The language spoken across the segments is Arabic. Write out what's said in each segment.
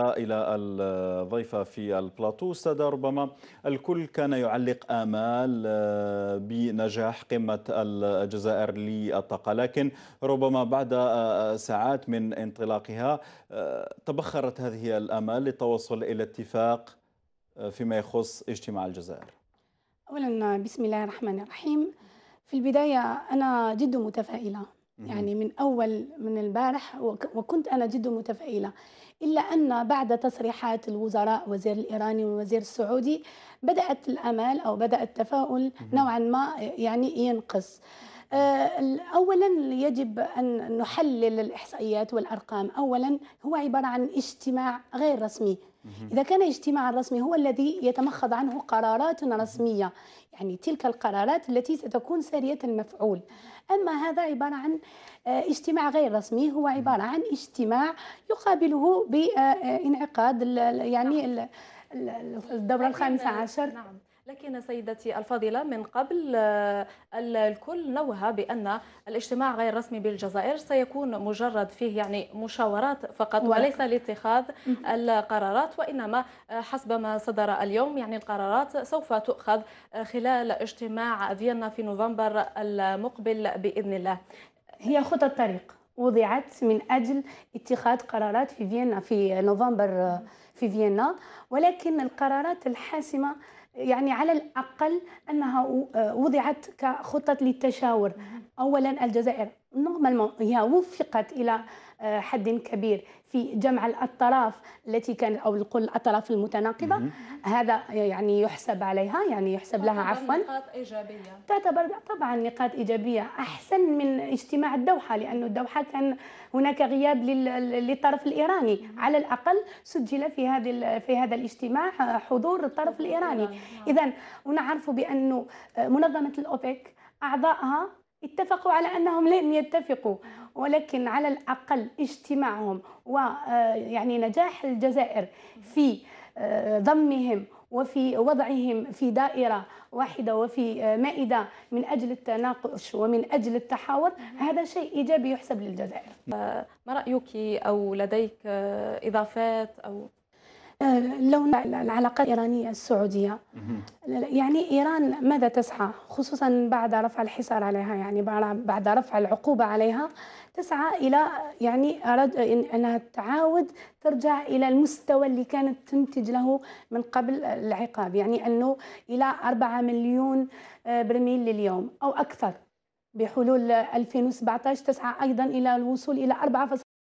إلى الضيفة في البلاطو سادة ربما الكل كان يعلق آمال آه، بنجاح قمة الجزائر للطاقة لكن ربما بعد آه، آه، ساعات من انطلاقها تبخرت هذه الآمال للتوصل إلى اتفاق فيما يخص اجتماع الجزائر أولا بسم الله الرحمن الرحيم في البداية أنا جد متفائلة يعني من أول من البارح وكنت أنا جد متفائلة إلا أن بعد تصريحات الوزراء وزير الإيراني والوزير السعودي بدأت الأمال أو بدأ التفاؤل نوعا ما يعني ينقص آه، اولا يجب ان نحلل الاحصائيات والارقام اولا هو عباره عن اجتماع غير رسمي اذا كان اجتماع رسمي هو الذي يتمخض عنه قرارات رسميه يعني تلك القرارات التي ستكون ساريه المفعول أما هذا عبارة عن آه، اجتماع غير رسمي هو عبارة عن اجتماع يقابله بانعقاد آه، آه، يعني نعم. الدورة الخامسة عشر نعم لكن سيدتي الفاضلة من قبل آه، الكل نوه بأن الاجتماع غير رسمي بالجزائر سيكون مجرد فيه يعني مشاورات فقط وليس لاتخاذ القرارات وإنما آه، حسب ما صدر اليوم يعني القرارات سوف تؤخذ آه، خلال اجتماع فيينا في نوفمبر المقبل بإذن الله هي خطة طريق وضعت من أجل اتخاذ قرارات في فيينا في نوفمبر في فيينا ولكن القرارات الحاسمه يعني على الأقل أنها آه، وضعت كخطط للتشاور أولا الجزائر نورمالمون هي وفقت إلى آه، حد كبير في جمع الاطراف التي كان او نقول الاطراف المتناقضه هذا يعني يحسب عليها يعني يحسب لها عفوا نقاط ايجابيه تعتبر طبعا نقاط ايجابيه احسن من اجتماع الدوحه لانه الدوحه كان هناك غياب للطرف الايراني على الاقل سجل في هذه في هذا الاجتماع حضور الطرف الايراني نعم. اذا ونعرف بانه منظمه الاوبك اعضائها اتفقوا على أنهم لن يتفقوا ولكن على الأقل اجتماعهم ويعني آه، نجاح الجزائر في آه، ضمهم وفي وضعهم في دائرة واحدة وفي آه، مائدة من أجل التناقش ومن أجل التحاور هذا شيء إيجابي يحسب للجزائر ما رأيك أو لديك إضافات أو آه، لون العلاقات الإيرانية السعودية يعني إيران ماذا تسعى خصوصا بعد رفع الحصار عليها يعني بعد رفع العقوبة عليها تسعى إلى يعني أراد أنها تعاود ترجع إلى المستوى اللي كانت تنتج له من قبل العقاب يعني أنه إلى 4 مليون آه، برميل لليوم أو أكثر بحلول 2017 تسعى أيضا إلى الوصول إلى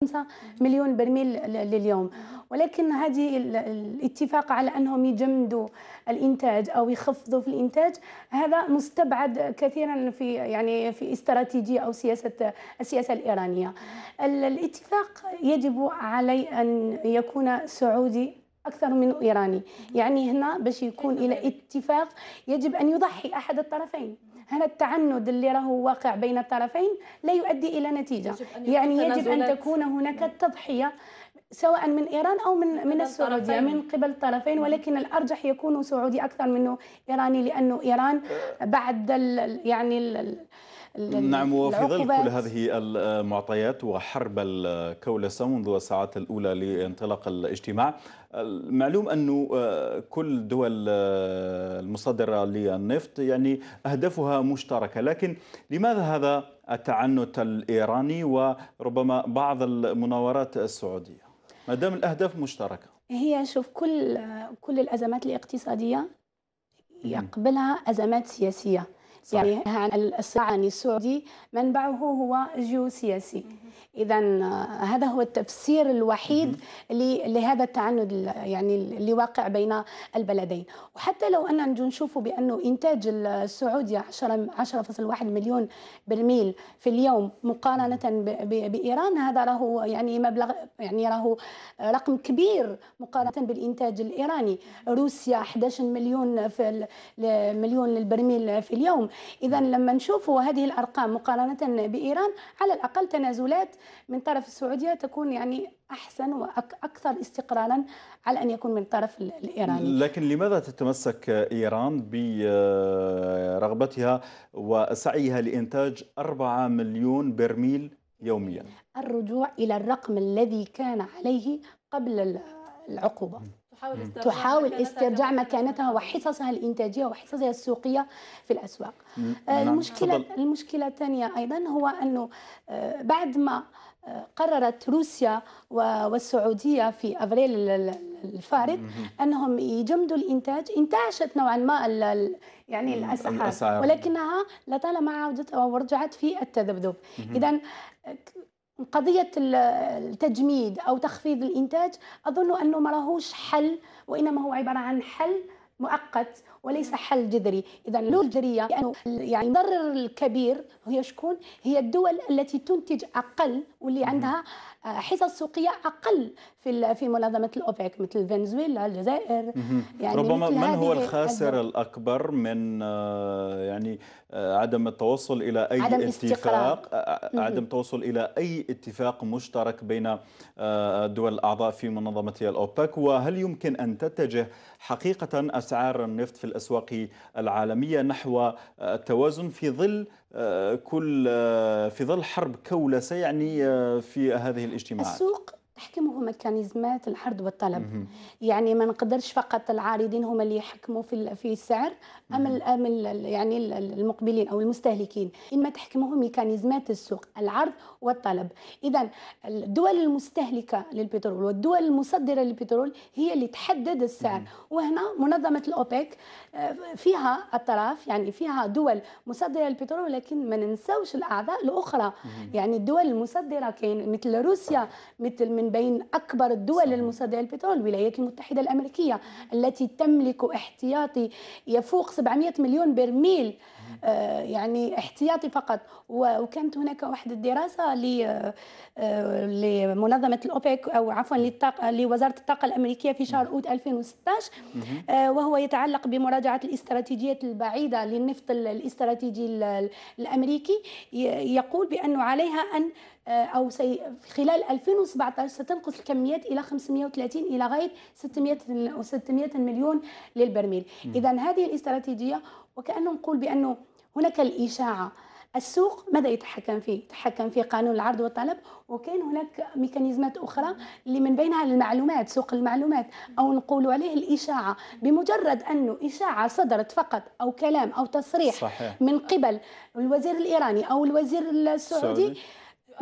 5 مليون برميل لليوم ولكن هذه الاتفاق على انهم يجمدوا الانتاج او يخفضوا في الانتاج هذا مستبعد كثيرا في يعني في استراتيجيه او سياسه السياسه الايرانيه الاتفاق يجب علي ان يكون سعودي اكثر من ايراني يعني هنا باش يكون الى اتفاق يجب ان يضحي احد الطرفين هذا التعنت اللي راهو واقع بين الطرفين لا يؤدي الى نتيجه يجب أن يعني يجب ان تكون هناك نعم. تضحيه سواء من ايران او من من, من السعوديه من قبل الطرفين نعم. ولكن الارجح يكون سعودي اكثر منه ايراني لانه ايران بعد ال يعني ال نعم وفي ظل كل هذه المعطيات وحرب الكولسة منذ الساعات الأولى لانطلاق الاجتماع معلوم أنه آه، كل دول آه، المصدرة للنفط يعني أهدافها مشتركة لكن لماذا هذا التعنت الإيراني وربما بعض المناورات السعودية ما دام الأهداف مشتركة هي شوف كل كل الأزمات الاقتصادية يقبلها أزمات سياسية يعني صحيح. يعني الصراع السعودي منبعه هو جيوسياسي اذا آه، هذا هو التفسير الوحيد لهذا التعنت يعني اللي واقع بين البلدين وحتى لو اننا نشوفوا بانه انتاج السعوديه 10 10.1 مليون برميل في اليوم مقارنه بايران هذا راهو يعني مبلغ يعني راهو آه، رقم كبير مقارنه بالانتاج الايراني روسيا 11 مليون في مليون للبرميل في اليوم اذا لما نشوفوا هذه الارقام مقارنه بايران على الاقل تنازلات التوجيهات من طرف السعوديه تكون يعني احسن واكثر استقرارا على ان يكون من طرف الايراني. لكن لماذا تتمسك ايران برغبتها آه، وسعيها لانتاج 4 مليون برميل يوميا؟ الرجوع الى الرقم الذي كان عليه قبل العقوبه. تحاول استرجاع, مكانتها وحصصها الإنتاجية وحصصها السوقية في الأسواق آه، المشكلة المشكلة الثانية أيضا هو أنه آه، بعد ما آه، قررت روسيا والسعودية في أبريل الفارط أنهم يجمدوا الإنتاج انتعشت نوعا ما يعني الأسعار ولكنها لطالما عودت أو رجعت في التذبذب إذا قضية التجميد أو تخفيض الإنتاج أظن أنه ما راهوش حل وإنما هو عبارة عن حل مؤقت وليس حل جذري اذا له الجذريه لانه يعني المضرر الكبير هي شكون هي الدول التي تنتج اقل واللي عندها آه، حصص سوقيه اقل في في منظمه الاوبك مثل فنزويلا الجزائر يعني ربما من هو الخاسر الاكبر من آه، يعني آه، عدم التوصل الى اي عدم اتفاق عدم التوصل الى اي اتفاق مشترك بين الدول الاعضاء في منظمه الاوبك وهل يمكن ان تتجه حقيقه اسعار النفط في الأسواق العالمية نحو آه، التوازن في ظل آه، كل آه، في ظل حرب كولسة يعني في هذه الاجتماعات السوق تحكمه ميكانيزمات العرض والطلب مم. يعني ما نقدرش فقط العارضين هم اللي يحكموا في في السعر ام ام يعني المقبلين او المستهلكين انما تحكمه ميكانيزمات السوق العرض والطلب اذا الدول المستهلكه للبترول والدول المصدره للبترول هي اللي تحدد السعر مم. وهنا منظمه الاوبك آه، فيها اطراف يعني فيها دول مصدره للبترول ولكن ما ننساوش الاعضاء الاخرى مم. يعني الدول المصدره كاين مثل روسيا مثل من بين أكبر الدول المصدرة للبترول الولايات المتحدة الأمريكية التي تملك احتياطي يفوق 700 مليون برميل آه، يعني احتياطي فقط وكانت هناك واحد الدراسة آه، لمنظمة الأوبك أو عفوا للطاقة لوزارة الطاقة الأمريكية في شهر أوت 2016 آه، وهو يتعلق بمراجعة الاستراتيجية البعيدة للنفط الاستراتيجي الأمريكي يقول بأنه عليها أن او سي خلال 2017 ستنقص الكميات الى 530 الى غايه 600 600 مليون للبرميل اذا هذه الاستراتيجيه وكأنه نقول بأنه هناك الإشاعة السوق ماذا يتحكم فيه؟ يتحكم فيه قانون العرض والطلب وكاين هناك ميكانيزمات اخرى اللي من بينها المعلومات سوق المعلومات او نقولوا عليه الاشاعه بمجرد انه اشاعه صدرت فقط او كلام او تصريح صحيح. من قبل الوزير الايراني او الوزير السعودي سعودي.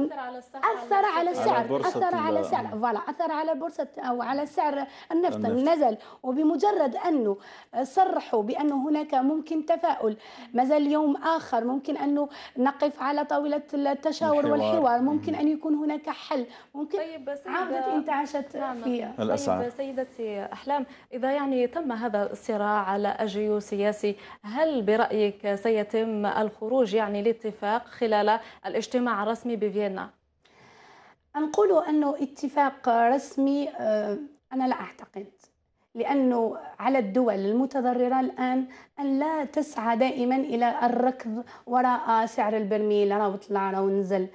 اثر على السعر اثر على السعر اثر على فوالا اثر على بورصه او على سعر النفط, النفط. نزل وبمجرد انه صرحوا بانه هناك ممكن تفاؤل مازال يوم اخر ممكن انه نقف على طاوله التشاور والحوار ممكن ان يكون هناك حل ممكن طيب عودة انتعاشات نعم. في طيب الاسعار طيب سيدتي احلام اذا يعني تم هذا الصراع على اجيو سياسي هل برايك سيتم الخروج يعني لاتفاق خلال الاجتماع الرسمي بفيتنام ديالنا نقول أنه اتفاق رسمي آه، أنا لا أعتقد لأنه على الدول المتضررة الآن أن لا تسعى دائما إلى الركض وراء سعر البرميل راه طلع راه نزل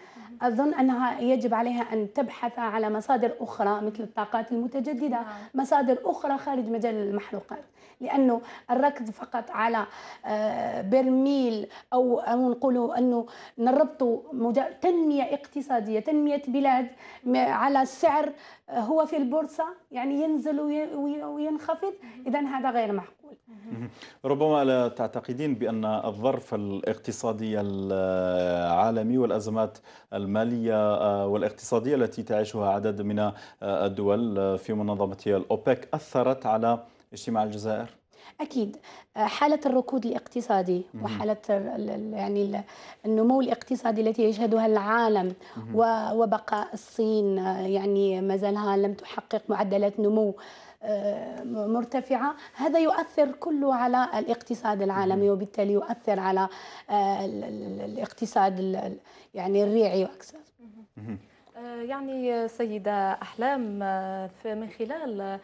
أظن أنها يجب عليها أن تبحث على مصادر أخرى مثل الطاقات المتجددة نعم. مصادر أخرى خارج مجال المحروقات لأنه الركض فقط على آه، برميل أو نقولوا أنه نربط تنمية اقتصادية تنمية بلاد على السعر آه، هو في البورصة يعني ينزل وينخفض إذا هذا غير معقول ربما لا تعتقدين بأن الظرف الاقتصادي العالمي والأزمات المالية والاقتصادية التي تعيشها عدد من الدول في منظمة الأوبك أثرت على اجتماع الجزائر؟ اكيد حاله الركود الاقتصادي وحاله يعني النمو الاقتصادي التي يشهدها العالم وبقاء الصين يعني ما زالها لم تحقق معدلات نمو آه، مرتفعة هذا يؤثر كله على الاقتصاد العالمي وبالتالي يؤثر على آه، الاقتصاد يعني الريعي أكثر آه، يعني سيدة أحلام من خلال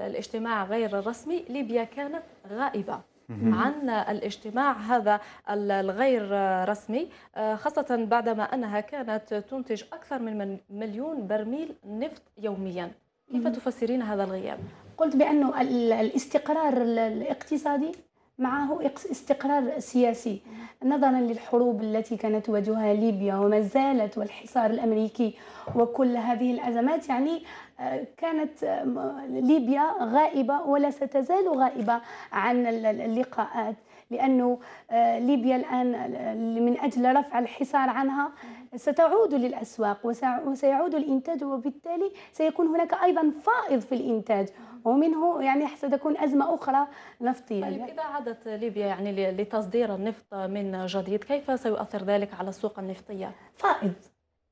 الاجتماع غير الرسمي ليبيا كانت غائبة عن الاجتماع هذا الغير رسمي خاصة بعدما أنها كانت تنتج أكثر من مليون برميل نفط يومياً كيف تفسرين هذا الغياب؟ قلت بأنه الاستقرار الاقتصادي معه استقرار سياسي نظرا للحروب التي كانت تواجهها ليبيا وما زالت والحصار الامريكي وكل هذه الازمات يعني آه، كانت آه، ليبيا غائبه ولا ستزال غائبه عن اللقاءات لأنه آه، ليبيا الآن آه، من أجل رفع الحصار عنها ستعود للأسواق وسيعود الإنتاج وبالتالي سيكون هناك أيضا فائض في الإنتاج ومنه يعني ستكون أزمة أخرى نفطية طيب إذا عادت ليبيا يعني لتصدير النفط من جديد كيف سيؤثر ذلك على السوق النفطية؟ فائض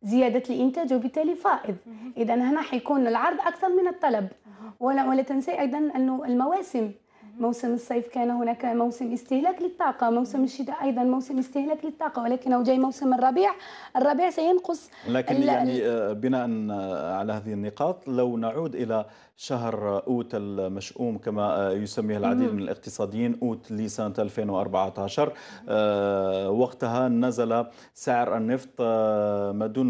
زيادة الإنتاج وبالتالي فائض إذا هنا حيكون العرض أكثر من الطلب ولا ولا تنسي أيضا أنه المواسم موسم الصيف كان هناك موسم استهلاك للطاقة موسم الشتاء أيضا موسم استهلاك للطاقة ولكن جاي موسم الربيع الربيع سينقص لكن يعني آه، بناء على هذه النقاط لو نعود إلى شهر أوت المشؤوم كما يسميه العديد من الاقتصاديين أوت لسنة 2014 آه، وقتها نزل سعر النفط آه، ما دون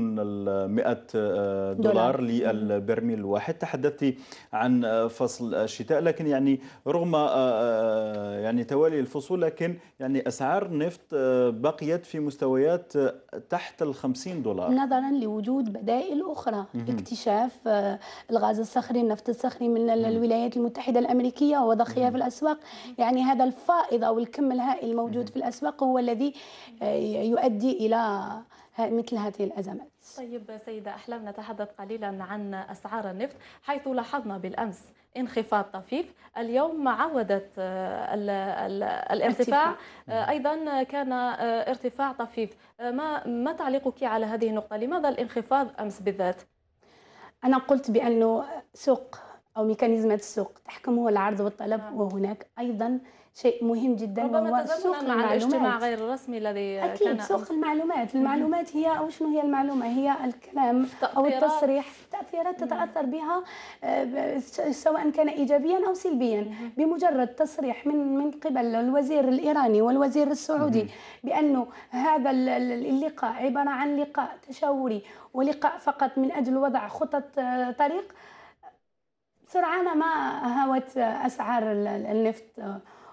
100 آه، دولار للبرميل الواحد تحدثت عن فصل الشتاء لكن يعني رغم يعني توالي الفصول لكن يعني أسعار النفط بقيت في مستويات تحت ال 50 دولار نظرا لوجود بدائل أخرى اكتشاف الغاز الصخري النفط الصخري من الولايات المتحدة الأمريكية وضخها في الأسواق يعني هذا الفائض أو الكم الهائل الموجود في الأسواق هو الذي آه، يؤدي إلى مثل هذه الأزمات طيب سيدة أحلام نتحدث قليلا عن أسعار النفط حيث لاحظنا بالأمس انخفاض طفيف اليوم عودت آه، الارتفاع آه، أيضا كان ارتفاع طفيف ما, ما تعليقك على هذه النقطة لماذا الانخفاض أمس بالذات؟ أنا قلت بأنه سوق أو ميكانيزمات السوق تحكمه العرض والطلب آه. وهناك أيضا شيء مهم جدا ربما سوق مع المعلومات. الاجتماع غير الرسمي الذي أكيد كان سوق المعلومات المعلومات هي أو شنو هي المعلومة هي الكلام أو التصريح تأثيرات تتأثر بها آه، سواء كان إيجابيا أو سلبيا بمجرد تصريح من من قبل الوزير الإيراني والوزير السعودي بأنه هذا اللقاء عبارة عن لقاء تشاوري ولقاء فقط من أجل وضع خطط آه، طريق سرعان ما هوت آه، أسعار النفط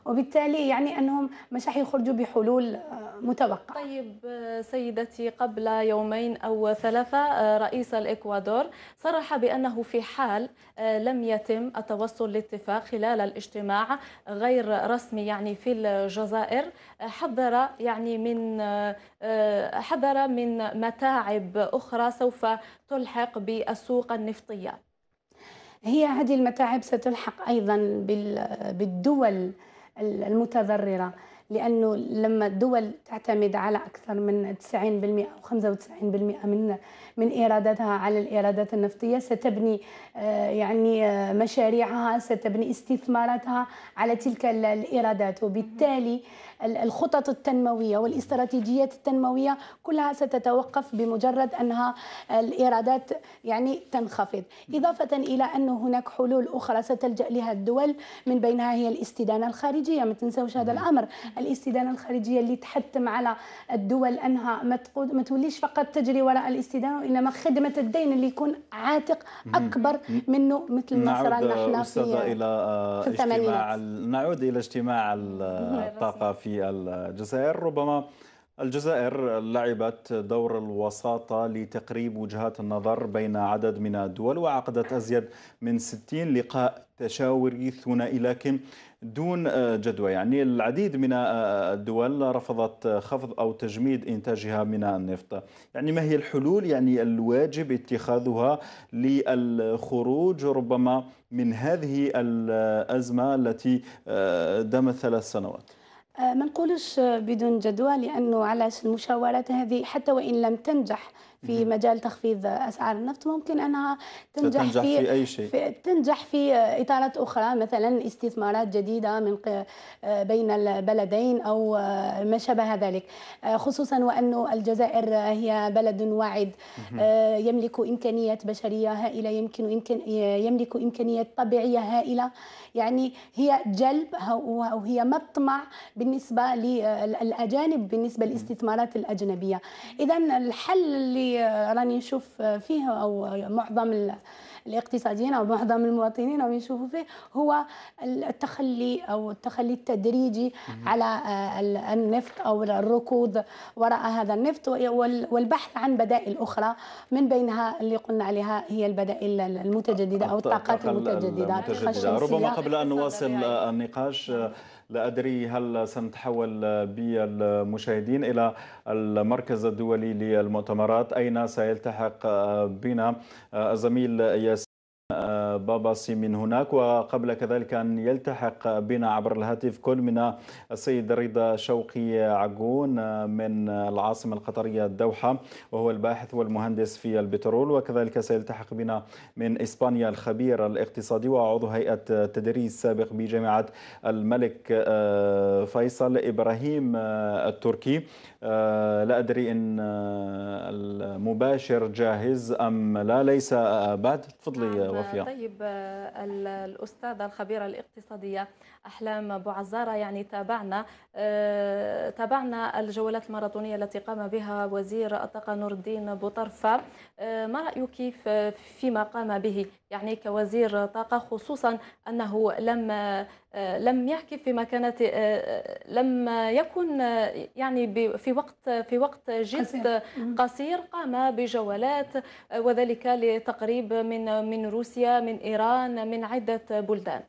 وبالتالي يعني أنهم مش راح يخرجوا بحلول آه، متوقعة طيب آه، سيدتي قبل يومين أو ثلاثة آه، رئيس الإكوادور صرح بأنه في حال لم يتم التوصل لاتفاق خلال الاجتماع غير رسمي يعني في الجزائر حذر يعني من حذر من متاعب أخرى سوف تلحق بالسوق النفطية هي هذه المتاعب ستلحق أيضا بالدول المتضررة لأنه لما الدول تعتمد على أكثر من 90% أو 95% من من إيراداتها على الإيرادات النفطية ستبني آه، يعني آه، مشاريعها ستبني استثماراتها على تلك الإيرادات وبالتالي الخطط التنموية والاستراتيجيات التنموية كلها ستتوقف بمجرد أنها الإيرادات يعني تنخفض إضافة إلى أن هناك حلول أخرى ستلجأ لها الدول من بينها هي الاستدانة الخارجية ما تنسوش هذا الأمر الاستدانة الخارجية اللي تحتم على الدول أنها ما توليش فقط تجري وراء الاستدانة وانما خدمه الدين اللي يكون عاتق اكبر منه مثل ما صار لنا احنا في الى في آه، اجتماع نعود الى اجتماع الطاقه آه، في الجزائر ربما الجزائر لعبت دور الوساطة لتقريب وجهات النظر بين عدد من الدول وعقدت أزيد من 60 لقاء تشاور ثنائي لكن دون آه، جدوى يعني العديد من آه، الدول رفضت آه، خفض أو تجميد إنتاجها من النفط يعني ما هي الحلول يعني الواجب اتخاذها للخروج ربما من هذه الأزمة التي دامت ثلاث سنوات ما نقولش بدون جدوى لأنه على المشاورات هذه حتى وإن لم تنجح في مجال تخفيض اسعار النفط ممكن انها تنجح, تنجح في, في اي شيء في تنجح في اطارات اخرى مثلا استثمارات جديده من بين البلدين او ما شابه ذلك خصوصا وأن الجزائر هي بلد واعد آه، يملك إمكانيات بشرية هائلة يمكن يملك إمكانيات طبيعية هائلة يعني هي جلب أو هي مطمع بالنسبة للأجانب بالنسبة للاستثمارات الأجنبية إذا الحل اللي راني نشوف فيه او معظم الاقتصاديين او معظم المواطنين او يشوفوا فيه هو التخلي او التخلي التدريجي على آه، النفط او الركود وراء هذا النفط والبحث عن بدائل اخرى من بينها اللي قلنا عليها هي البدائل المتجدده او الطاقات المتجدده, المتجددة. ربما قبل ان نواصل النقاش لا أدري هل سنتحول بالمشاهدين إلى المركز الدولي للمؤتمرات أين سيلتحق بنا الزميل ياسين باباسي من هناك وقبل كذلك أن يلتحق بنا عبر الهاتف كل من السيد رضا شوقي عقون من العاصمة القطرية الدوحة وهو الباحث والمهندس في البترول وكذلك سيلتحق بنا من إسبانيا الخبير الاقتصادي وعضو هيئة تدريس سابق بجامعة الملك آه، فيصل إبراهيم آه، التركي آه، لا أدري إن آه، المباشر جاهز أم لا ليس آه، بعد تفضلي نعم، وفيا طيب الأستاذة الخبيرة الاقتصادية أحلام أبو عزارة يعني تابعنا آه، تابعنا الجولات الماراثونية التي قام بها وزير الطاقة نور الدين بوطرفة آه، ما رأيك فيما قام به يعني كوزير طاقة خصوصا أنه لم آه، لم يعكف في مكانة لم يكن يعني في وقت في وقت جد قصير قام بجولات وذلك لتقريب من من روسيا من إيران من عدة بلدان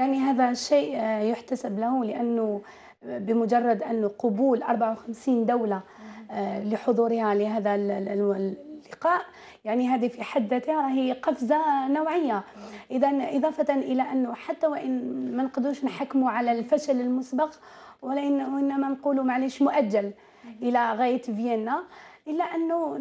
يعني هذا شيء آه، يحتسب له لأنه آه، بمجرد أنه قبول 54 دولة آه، لحضورها لهذا اللقاء يعني هذه في حد ذاتها هي قفزة نوعية إذا إضافة إلى أنه حتى وإن ما نقدروش نحكموا على الفشل المسبق ولكن إنما نقولوا معليش مؤجل إلى غاية فيينا إلا أنه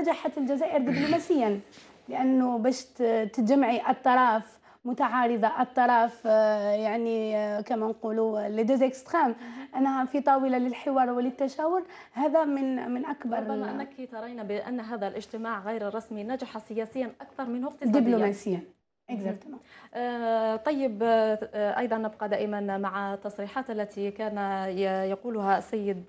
نجحت الجزائر دبلوماسيا لأنه باش تجمعي الطرف متعارضه الطرف آه، يعني آه، كما نقولوا آه، لي دوز اكستريم انها في طاوله للحوار وللتشاور هذا من من اكبر ربما انك ترين بان هذا الاجتماع غير الرسمي نجح سياسيا اكثر منه اقتصاديا دبلوماسيا اكزاكتومون آه، طيب آه، آه، ايضا نبقى دائما مع التصريحات التي كان يقولها السيد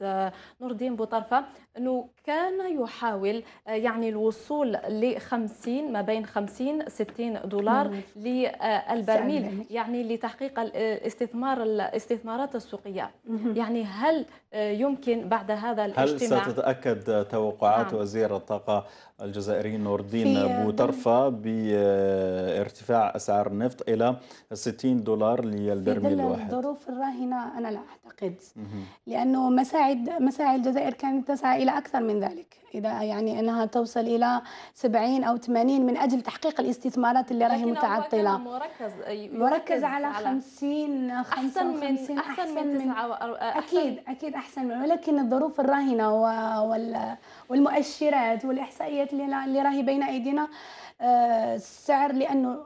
نور الدين بوطرفه انه كان يحاول يعني الوصول ل 50 ما بين 50 60 دولار للبرميل يعني لتحقيق الاستثمار الاستثمارات السوقيه يعني هل يمكن بعد هذا الاجتماع هل ستتأكد توقعات نعم. وزير الطاقة الجزائري نور الدين بوطرفة بارتفاع أسعار النفط إلى 60 دولار للبرميل الواحد في الظروف الراهنة أنا لا أعتقد لأنه مساعد مساعي الجزائر كانت تسعى إلى أكثر من ذلك إذا يعني أنها توصل إلى 70 أو 80 من أجل تحقيق الاستثمارات اللي راهي متعطلة مركز مركز على 50 أحسن من 50 أحسن, أحسن من, من أكيد أكيد أحسن أحسن منه ولكن الظروف الراهنة والمؤشرات والإحصائيات اللي راهي بين أيدينا آه، السعر لأنه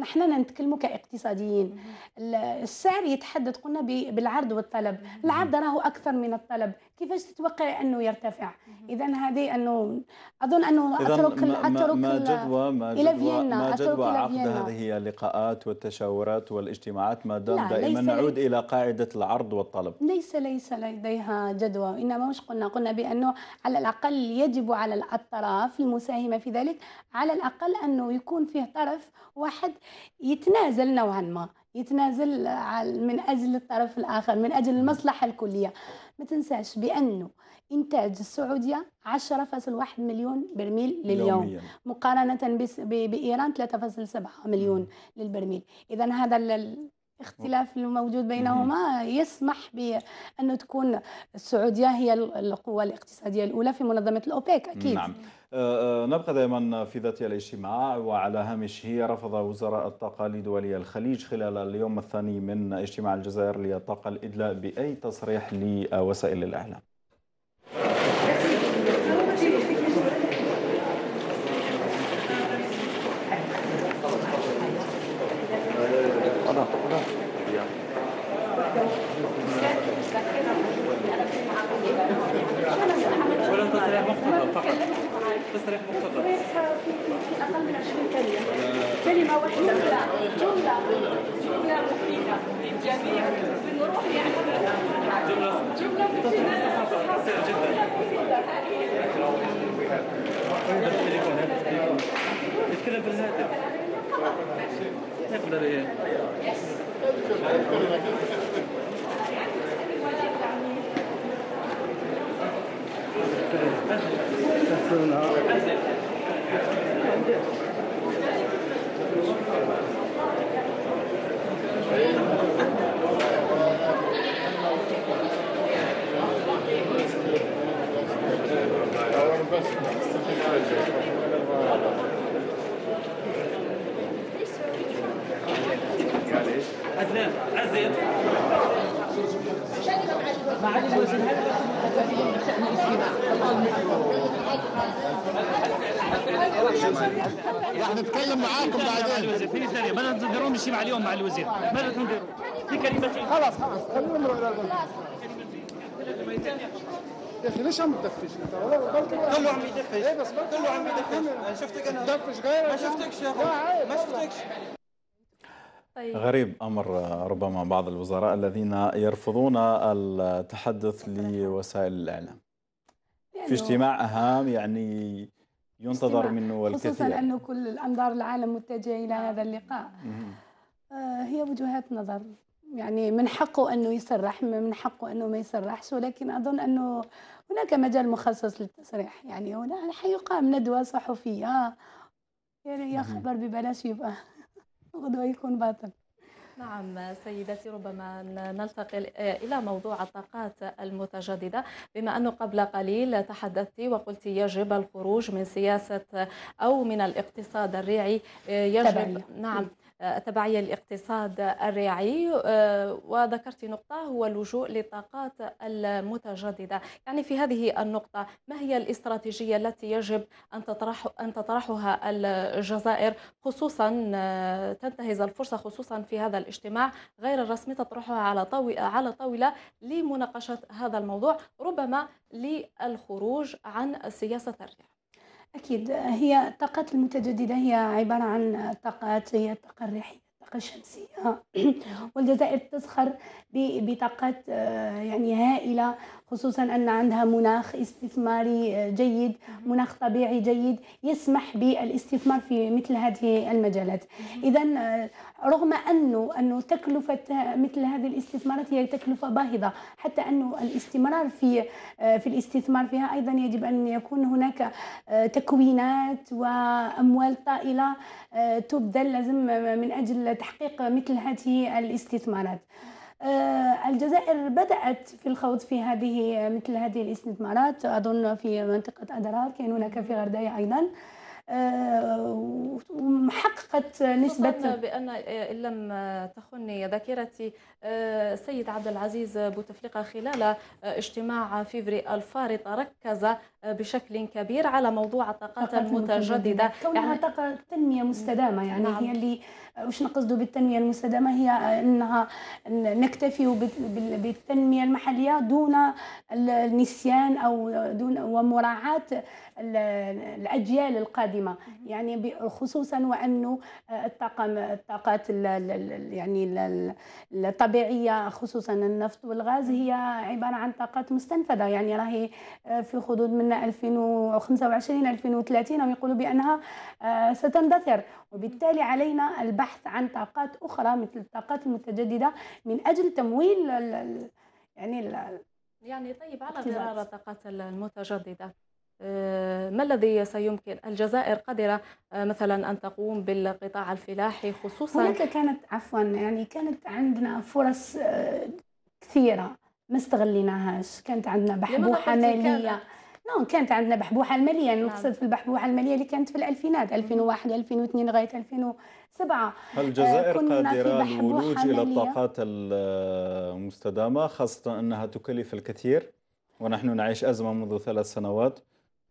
نحن نتكلم كاقتصاديين السعر يتحدد قلنا بالعرض والطلب العرض راهو اكثر من الطلب كيفاش تتوقع انه يرتفع اذا هذه انه اظن انه اترك ما اترك ما جدوى ما الى جدوى فيينا ما جدوى عقد هذه اللقاءات والتشاورات والاجتماعات ما دام دائما نعود الى قاعده العرض والطلب ليس ليس لديها جدوى انما مش قلنا قلنا بانه على الاقل يجب على الاطراف المساهمه في ذلك على الاقل انه يكون فيه طرف واحد يتنازل نوعا ما يتنازل من اجل الطرف الاخر من اجل المصلحه الكليه ما تنساش بأنه إنتاج السعودية 10.1 مليون برميل لليوم يوميا. مقارنة بإيران 3.7 مليون للبرميل إذا هذا اختلاف الموجود بينهما يسمح بأنه تكون السعودية هي القوة الاقتصادية الأولى في منظمة الأوبيك أكيد نعم أه، أه، نبقى دائما في ذات الاجتماع وعلى هامش هي رفض وزراء الطاقة لدولي الخليج خلال اليوم الثاني من اجتماع الجزائر للطاقة الإدلاء بأي تصريح لوسائل الإعلام تصريح مختصر في اقل من 20 كلمه كلمه واحده جمله جمله مفيده للجميع بنروح يعني جمله جمله مفيده جدا يتكلم في الهاتف يقدر معالي الوزير هل شأن الاجتماع؟ راح نتكلم معاكم بعدين في ثانية ما تندرون اجتماع اليوم مع الوزير ماذا تندرون؟ في كلمة خلاص خلاص خلينا نروح إلى يا اخي ليش عم تدفش انت؟ كله عم يدفش ايه بس كله عم يدفش شفتك انا دفش غير ما شفتكش يا اخي ما شفتكش طيب. غريب أمر ربما بعض الوزراء الذين يرفضون التحدث لوسائل الإعلام في اجتماع هام يعني ينتظر منه الكثير خصوصا أنه كل أنظار العالم متجهة إلى نعم. هذا اللقاء آه هي وجهات نظر يعني من حقه أنه يصرح من حقه أنه ما يصرحش ولكن أظن أنه هناك مجال مخصص للتصريح يعني هنا حيقام ندوة صحفية يعني يا خبر ببلاش يبقى يكون باطل نعم سيدتي ربما نلتقي إلى موضوع الطاقات المتجددة بما أنه قبل قليل تحدثت وقلت يجب الخروج من سياسة أو من الاقتصاد الريعي يجب تبعي. نعم إيه. التبعية آه، للاقتصاد الريعي آه، وذكرت نقطة هو اللجوء للطاقات المتجددة يعني في هذه النقطة ما هي الاستراتيجية التي يجب أن, تطرح أن تطرحها الجزائر خصوصا آه، تنتهز الفرصة خصوصا في هذا الاجتماع غير الرسمي تطرحها على طاولة على طاولة لمناقشة هذا الموضوع ربما للخروج عن سياسة الريع أكيد هي الطاقات المتجددة هي عبارة عن طاقات هي الطاقة الريحية الطاقة الشمسية والجزائر تزخر بطاقات آه، يعني هائلة خصوصا أن عندها مناخ استثماري آه، جيد مناخ طبيعي جيد يسمح بالاستثمار في مثل هذه المجالات إذا آه، رغم أنه أنه تكلفة آه، مثل هذه الاستثمارات هي تكلفة باهظة حتى أنه الاستمرار في في الاستثمار فيها أيضا يجب أن يكون هناك تكوينات وأموال طائلة تبذل لازم من أجل تحقيق مثل هذه الاستثمارات آه، الجزائر بدأت في الخوض في هذه مثل هذه الاستثمارات أظن في منطقة أدرار كان هناك في غرداية أيضا آه، وحققت نسبة بأن إن لم تخني ذاكرتي آه، سيد عبد العزيز بوتفليقة خلال اجتماع فيفري الفارط ركز بشكل كبير على موضوع الطاقات المتجددة كونها يعني طاقة تنمية مستدامة يعني نعم. هي اللي وش نقصدوا بالتنمية المستدامة هي أنها نكتفي بالتنمية المحلية دون النسيان أو دون ومراعاة الأجيال القادمة القادمه يعني خصوصا وانه آه، الطاقم الطاقات يعني الطبيعيه خصوصا النفط والغاز هي عباره عن طاقات مستنفذه يعني راهي آه، في حدود من 2025 2030 هم يقولوا بانها آه، ستندثر وبالتالي علينا البحث عن طاقات اخرى مثل الطاقات المتجدده من اجل تمويل يعني يعني طيب على غرار الطاقات المتجدده آه، ما الذي سيمكن الجزائر قادرة آه، مثلا أن تقوم بالقطاع الفلاحي خصوصا هناك كانت عفوا يعني كانت عندنا فرص آه، كثيرة ما استغليناهاش كانت عندنا بحبوحة مالية نو نعم، كانت عندنا بحبوحه الماليه يعني نعم. نقصد في البحبوحه الماليه اللي كانت في الالفينات 2001 2002 لغايه 2007 هل الجزائر قادره للولوج الى الطاقات المستدامه خاصه انها تكلف الكثير ونحن نعيش ازمه منذ ثلاث سنوات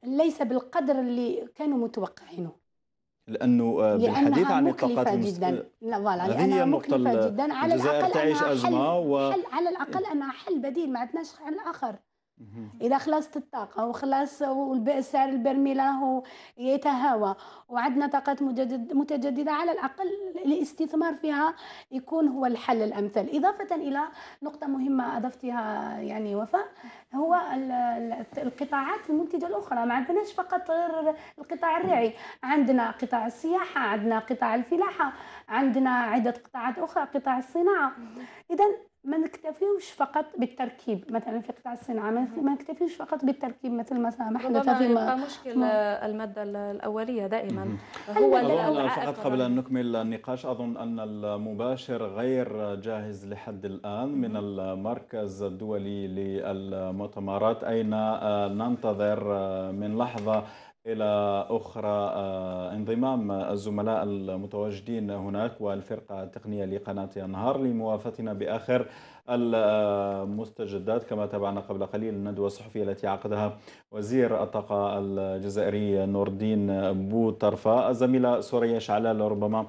ليس بالقدر اللي كانوا متوقعينه لانه آه، بالحديث عن الطاقات المستدامه لا فوالا لانها مكلفه جدا على الاقل تعيش ازمه حل و... حل على الاقل انها حل بديل ما عندناش حل اخر إذا خلصت الطاقة وخلاص سعر البرميل هو يتهاوى وعندنا طاقات متجدد متجددة على الأقل الاستثمار فيها يكون هو الحل الأمثل إضافة إلى نقطة مهمة أضفتها يعني وفاء هو القطاعات المنتجة الأخرى ما عندناش فقط غير القطاع الريعي عندنا قطاع السياحة عندنا قطاع الفلاحة عندنا عدة قطاعات أخرى قطاع الصناعة إذا ما نكتفيوش فقط بالتركيب مثلا في قطاع الصناعه ما نكتفيوش فقط بالتركيب مثل ما حدث في ما مشكل الماده الاوليه دائما هو أظن فقط قبل ان نكمل النقاش اظن ان المباشر غير جاهز لحد الان من المركز الدولي للمؤتمرات اين ننتظر من لحظه إلى أخرى آه، انضمام الزملاء المتواجدين هناك والفرقة التقنية لقناة النهار لموافتنا بآخر المستجدات كما تابعنا قبل قليل الندوة الصحفية التي عقدها وزير الطاقة الجزائري نور الدين بوطرفة الزميلة سوريا شعلال ربما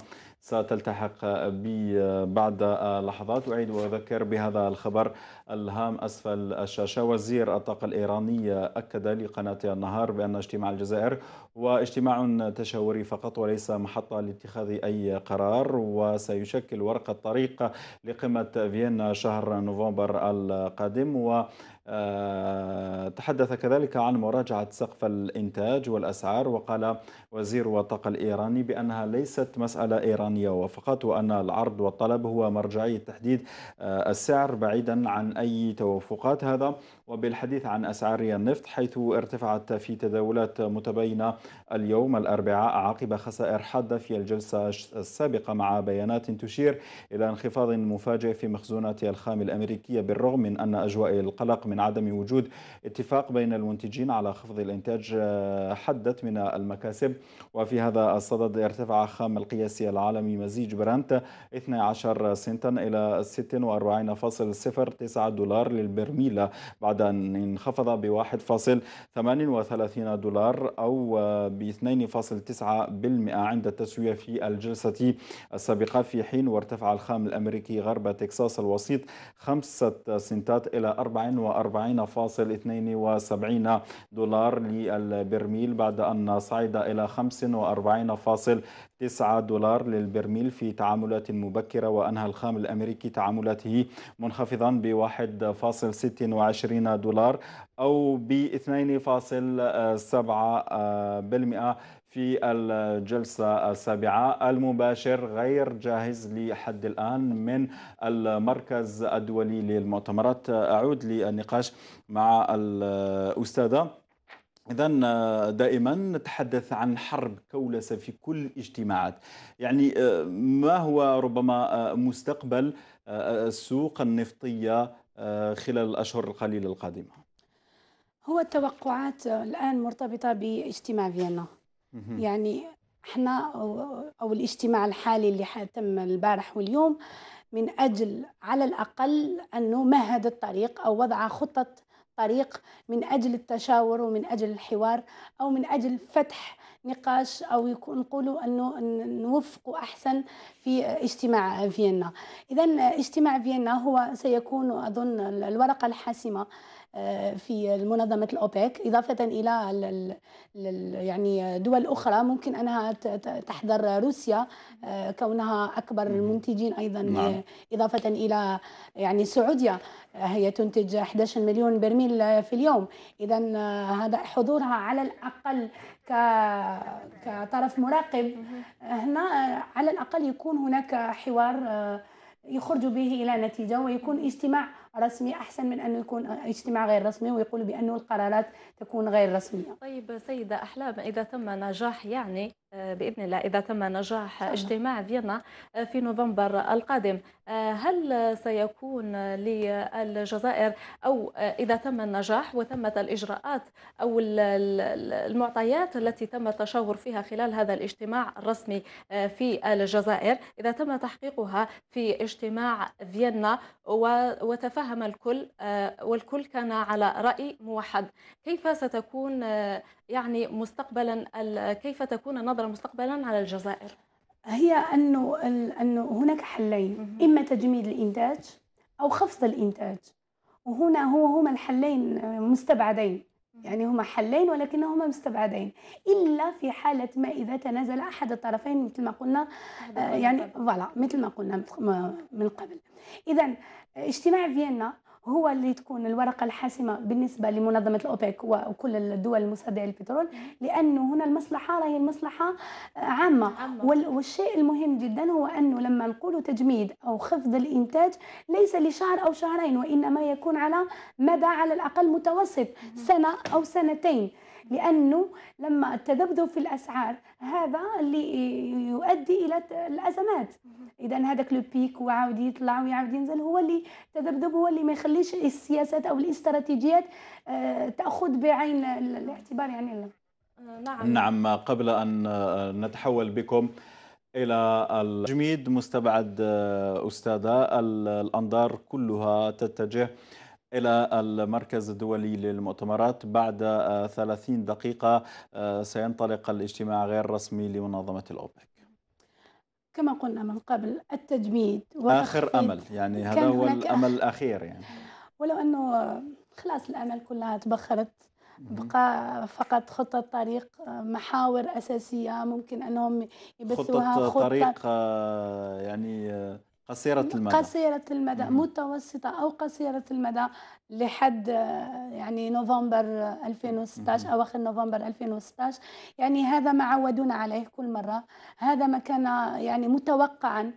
ستلتحق بي بعد لحظات أعيد وأذكر بهذا الخبر الهام أسفل الشاشة وزير الطاقة الإيراني أكد لقناة النهار بأن اجتماع الجزائر هو اجتماع تشاوري فقط وليس محطة لاتخاذ أي قرار وسيشكل ورقة طريق لقمة فيينا شهر نوفمبر القادم و آه، تحدث كذلك عن مراجعة سقف الإنتاج والأسعار وقال وزير الطاقة الإيراني بأنها ليست مسألة إيرانية وفقط وأن العرض والطلب هو مرجعية تحديد آه، السعر بعيدا عن أي توافقات هذا وبالحديث عن أسعار النفط حيث ارتفعت في تداولات متباينة اليوم الأربعاء عقب خسائر حادة في الجلسة السابقة مع بيانات تشير إلى انخفاض مفاجئ في مخزونات الخام الأمريكية بالرغم من أن أجواء القلق من من عدم وجود اتفاق بين المنتجين على خفض الإنتاج آه، حدت من المكاسب وفي هذا الصدد ارتفع خام القياسي العالمي مزيج برانت 12 سنتا إلى 46.09 دولار للبرميل بعد أن انخفض ب 1.38 دولار أو آه، ب 2.9% عند التسوية في الجلسة السابقة في حين وارتفع الخام الأمريكي غرب تكساس الوسيط 5 سنتات إلى 44 45.72 دولار للبرميل بعد أن صعد إلى 45 9 دولار للبرميل في تعاملات مبكرة وأنهى الخام الأمريكي تعاملاته منخفضا ب 1.26 دولار أو ب 2.7% في الجلسة السابعة المباشر غير جاهز لحد الآن من المركز الدولي للمؤتمرات أعود للنقاش مع الأستاذة إذا آه، دائما نتحدث عن حرب كولسة في كل الاجتماعات يعني آه، ما هو ربما آه، مستقبل السوق النفطية خلال الأشهر القليلة القادمة هو التوقعات الآن مرتبطة باجتماع فيينا يعني احنا أو الاجتماع الحالي اللي تم البارح واليوم من أجل على الأقل أنه مهد الطريق أو وضع خطة طريق من أجل التشاور ومن أجل الحوار أو من أجل فتح نقاش أو نقول نقولوا أنه نوفق أحسن في اجتماع فيينا إذا اجتماع فيينا هو سيكون أظن الورقة الحاسمة في منظمه الاوبك اضافه الى يعني دول اخرى ممكن انها تحضر روسيا آه، كونها اكبر المنتجين ايضا نعم. اضافه الى يعني السعوديه هي تنتج 11 مليون برميل في اليوم اذا آه، هذا حضورها على الاقل كطرف مراقب هنا آه، على الاقل يكون هناك حوار يخرج به الى نتيجه ويكون اجتماع رسمي أحسن من أنه يكون اجتماع غير رسمي ويقولوا بأنه القرارات تكون غير رسمية طيب سيدة أحلام إذا تم نجاح يعني آه، بإذن الله إذا تم نجاح اجتماع فيينا آه، في نوفمبر القادم آه، هل سيكون للجزائر أو إذا تم النجاح وتمت الإجراءات أو المعطيات التي تم التشاور فيها خلال هذا الاجتماع الرسمي في الجزائر إذا تم تحقيقها في اجتماع فيينا وتفهم الكل والكل كان على رأي موحد كيف ستكون يعني مستقبلا كيف تكون نظرة النظره مستقبلا على الجزائر؟ هي انه انه هناك حلين اما تجميد الانتاج او خفض الانتاج وهنا هو هما الحلين مستبعدين يعني هما حلين ولكنهما مستبعدين الا في حاله ما اذا تنازل احد الطرفين مثل ما قلنا آه، يعني فوالا مثل ما قلنا من قبل اذا اجتماع فيينا هو اللي تكون الورقه الحاسمه بالنسبه لمنظمه الاوبك وكل الدول المصدره للبترول لانه هنا المصلحه راهي المصلحه آه، عامه والشيء المهم جدا هو انه لما نقول تجميد او خفض الانتاج ليس لشهر او شهرين وانما يكون على مدى على الاقل متوسط سنه او سنتين لأنه لما التذبذب في الأسعار هذا اللي يؤدي إلى الأزمات إذا هذاك لو بيك وعاود يطلع ويعاود ينزل هو اللي تذبذب هو اللي ما يخليش السياسات أو الاستراتيجيات آه، تأخذ بعين الاعتبار يعني آه، نعم نعم قبل أن آه، نتحول بكم إلى التجميد مستبعد أستاذة الأنظار كلها تتجه إلى المركز الدولي للمؤتمرات بعد 30 آه، دقيقة آه، سينطلق الاجتماع غير رسمي لمنظمة الأوبك كما قلنا من قبل التجميد آخر أمل يعني هذا هو الأمل الأخير يعني ولو أنه خلاص الأمل كلها تبخرت بقى فقط خطة طريق آه، محاور أساسية ممكن أنهم يبثوها خطة, خطة طريق يعني قصيرة المدى قصيرة المدى مم. متوسطة أو قصيرة المدى لحد يعني نوفمبر 2016 أو آخر نوفمبر 2016 يعني هذا ما عودونا عليه كل مرة هذا ما كان يعني متوقعا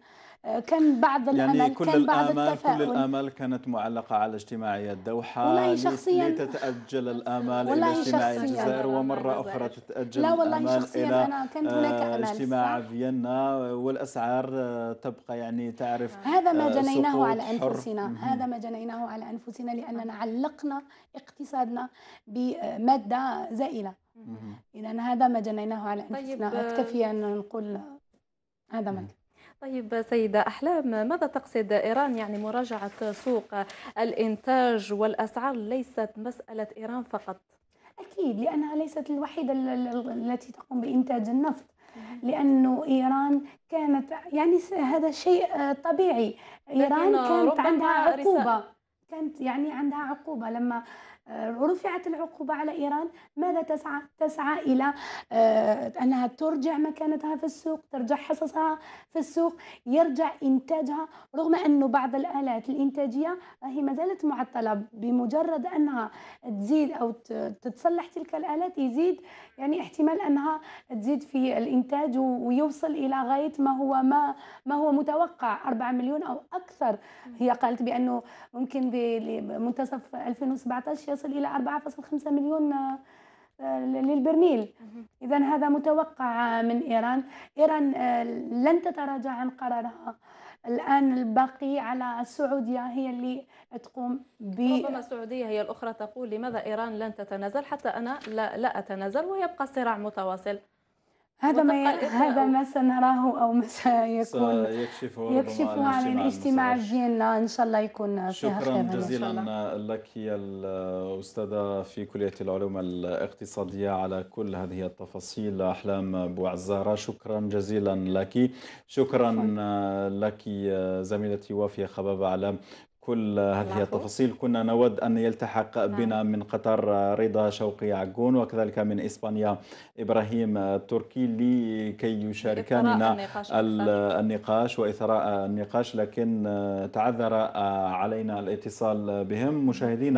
كان بعض الامل يعني كل كان بعض الامال التفاؤل. كل الامال كانت معلقه على اجتماعيه الدوحه والله شخصيا لتتاجل الامال الى اجتماع الجزائر ومره اخرى تتاجل لا والله شخصيا انا كانت هناك آه، امال اجتماع فيينا والاسعار تبقى يعني تعرف آه، هذا ما آه، جنيناه على انفسنا حر. هذا ما جنيناه على انفسنا لاننا علقنا اقتصادنا بماده زائله اذا هذا ما جنيناه على انفسنا طيب اكتفي ان نقول هذا ما طيب سيدة أحلام ماذا تقصد إيران يعني مراجعة سوق الإنتاج والأسعار ليست مسألة إيران فقط أكيد لأنها ليست الوحيدة التي تقوم بإنتاج النفط لأنه إيران كانت يعني هذا شيء آه، طبيعي إيران كانت عندها عقوبة كانت يعني عندها عقوبة لما آه، رفعت العقوبة على إيران ماذا تسعى؟ تسعى إلى آه، أنها ترجع مكانتها في السوق ترجع حصصها في السوق يرجع إنتاجها رغم أنه بعض الآلات الإنتاجية هي ما زالت معطلة بمجرد أنها تزيد أو تتصلح تلك الآلات يزيد يعني احتمال أنها تزيد في الإنتاج ويوصل إلى غاية ما هو ما ما هو متوقع 4 مليون أو أكثر هي قالت بأنه ممكن بمنتصف 2017 يصل إلى 4.5 مليون آه، آه، للبرميل إذا هذا متوقع من إيران إيران آه، لن تتراجع عن قرارها الآن الباقي على السعودية هي اللي تقوم ب ربما السعودية هي الأخرى تقول لماذا إيران لن تتنازل حتى أنا لا, لا أتنازل ويبقى الصراع متواصل هذا ما هذا ما سنراه او ما سيكون يكشف عن الاجتماع ديالنا ان شاء الله يكون فيها شكرا خير جزيلا لك يا الاستاذه في كليه العلوم الاقتصاديه على كل هذه التفاصيل احلام عزاره شكرا جزيلا لك شكرا لك زميلتي وافيه خباب على كل هذه التفاصيل كنا نود أن يلتحق نعم. بنا من قطر رضا شوقي عقون وكذلك من إسبانيا إبراهيم التركي لكي يشاركاننا النقاش وإثراء النقاش لكن تعذر علينا الاتصال بهم مشاهدينا